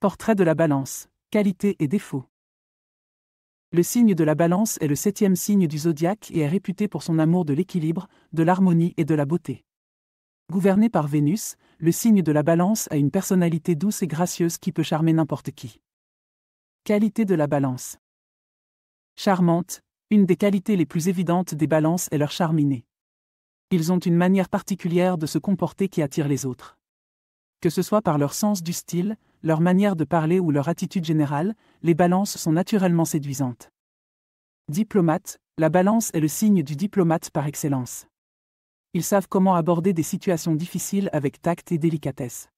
Portrait de la balance, Qualité et défauts. Le signe de la balance est le septième signe du zodiaque et est réputé pour son amour de l'équilibre, de l'harmonie et de la beauté. Gouverné par Vénus, le signe de la balance a une personnalité douce et gracieuse qui peut charmer n'importe qui. Qualité de la balance. Charmante, une des qualités les plus évidentes des balances est leur charminée. Ils ont une manière particulière de se comporter qui attire les autres. Que ce soit par leur sens du style, leur manière de parler ou leur attitude générale, les balances sont naturellement séduisantes. Diplomate, la balance est le signe du diplomate par excellence. Ils savent comment aborder des situations difficiles avec tact et délicatesse.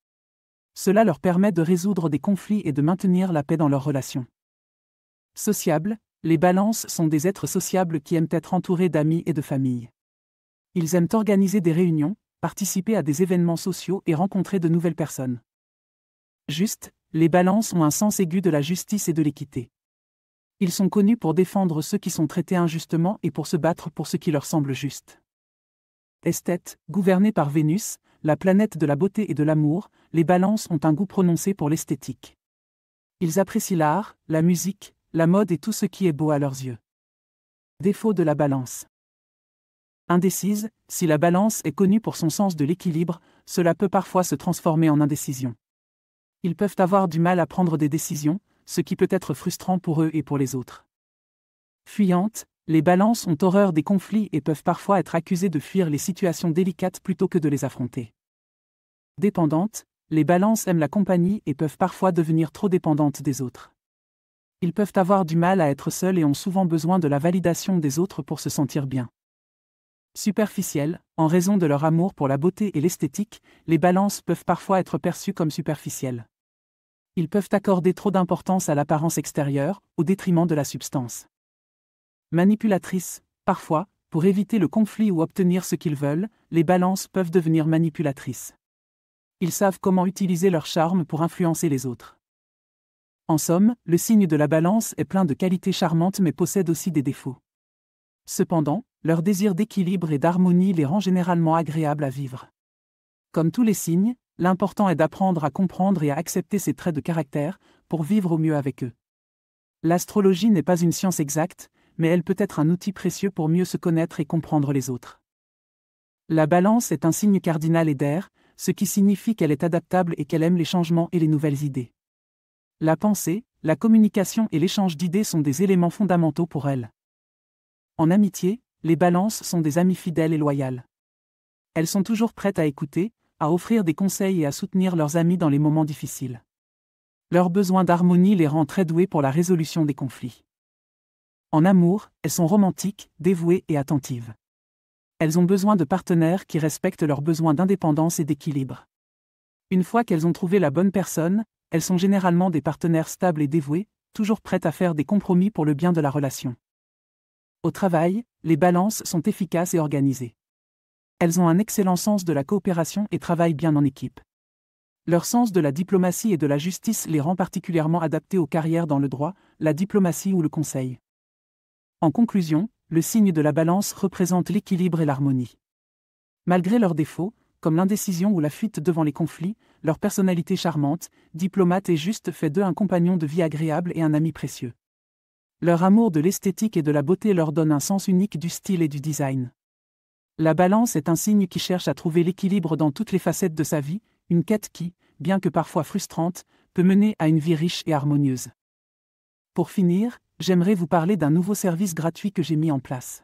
Cela leur permet de résoudre des conflits et de maintenir la paix dans leurs relations. Sociables, les balances sont des êtres sociables qui aiment être entourés d'amis et de familles. Ils aiment organiser des réunions, participer à des événements sociaux et rencontrer de nouvelles personnes. Juste, les balances ont un sens aigu de la justice et de l'équité. Ils sont connus pour défendre ceux qui sont traités injustement et pour se battre pour ce qui leur semble juste. Esthète, gouvernée par Vénus, la planète de la beauté et de l'amour, les balances ont un goût prononcé pour l'esthétique. Ils apprécient l'art, la musique, la mode et tout ce qui est beau à leurs yeux. Défaut de la balance. Indécise, si la balance est connue pour son sens de l'équilibre, cela peut parfois se transformer en indécision. Ils peuvent avoir du mal à prendre des décisions, ce qui peut être frustrant pour eux et pour les autres. Fuyantes, les balances ont horreur des conflits et peuvent parfois être accusées de fuir les situations délicates plutôt que de les affronter. Dépendantes, les balances aiment la compagnie et peuvent parfois devenir trop dépendantes des autres. Ils peuvent avoir du mal à être seuls et ont souvent besoin de la validation des autres pour se sentir bien. Superficielles, en raison de leur amour pour la beauté et l'esthétique, les balances peuvent parfois être perçues comme superficielles ils peuvent accorder trop d'importance à l'apparence extérieure, au détriment de la substance. Manipulatrices, parfois, pour éviter le conflit ou obtenir ce qu'ils veulent, les balances peuvent devenir manipulatrices. Ils savent comment utiliser leur charme pour influencer les autres. En somme, le signe de la balance est plein de qualités charmantes mais possède aussi des défauts. Cependant, leur désir d'équilibre et d'harmonie les rend généralement agréables à vivre. Comme tous les signes, L'important est d'apprendre à comprendre et à accepter ces traits de caractère, pour vivre au mieux avec eux. L'astrologie n'est pas une science exacte, mais elle peut être un outil précieux pour mieux se connaître et comprendre les autres. La balance est un signe cardinal et d'air, ce qui signifie qu'elle est adaptable et qu'elle aime les changements et les nouvelles idées. La pensée, la communication et l'échange d'idées sont des éléments fondamentaux pour elle. En amitié, les balances sont des amis fidèles et loyales. Elles sont toujours prêtes à écouter, à offrir des conseils et à soutenir leurs amis dans les moments difficiles. Leur besoin d'harmonie les rend très doués pour la résolution des conflits. En amour, elles sont romantiques, dévouées et attentives. Elles ont besoin de partenaires qui respectent leurs besoins d'indépendance et d'équilibre. Une fois qu'elles ont trouvé la bonne personne, elles sont généralement des partenaires stables et dévoués, toujours prêtes à faire des compromis pour le bien de la relation. Au travail, les balances sont efficaces et organisées elles ont un excellent sens de la coopération et travaillent bien en équipe. Leur sens de la diplomatie et de la justice les rend particulièrement adaptés aux carrières dans le droit, la diplomatie ou le conseil. En conclusion, le signe de la balance représente l'équilibre et l'harmonie. Malgré leurs défauts, comme l'indécision ou la fuite devant les conflits, leur personnalité charmante, diplomate et juste fait d'eux un compagnon de vie agréable et un ami précieux. Leur amour de l'esthétique et de la beauté leur donne un sens unique du style et du design. La balance est un signe qui cherche à trouver l'équilibre dans toutes les facettes de sa vie, une quête qui, bien que parfois frustrante, peut mener à une vie riche et harmonieuse. Pour finir, j'aimerais vous parler d'un nouveau service gratuit que j'ai mis en place.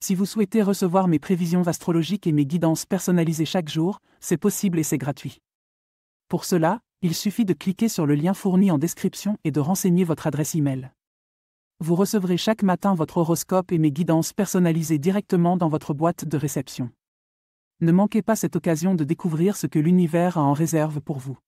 Si vous souhaitez recevoir mes prévisions astrologiques et mes guidances personnalisées chaque jour, c'est possible et c'est gratuit. Pour cela, il suffit de cliquer sur le lien fourni en description et de renseigner votre adresse email vous recevrez chaque matin votre horoscope et mes guidances personnalisées directement dans votre boîte de réception. Ne manquez pas cette occasion de découvrir ce que l'univers a en réserve pour vous.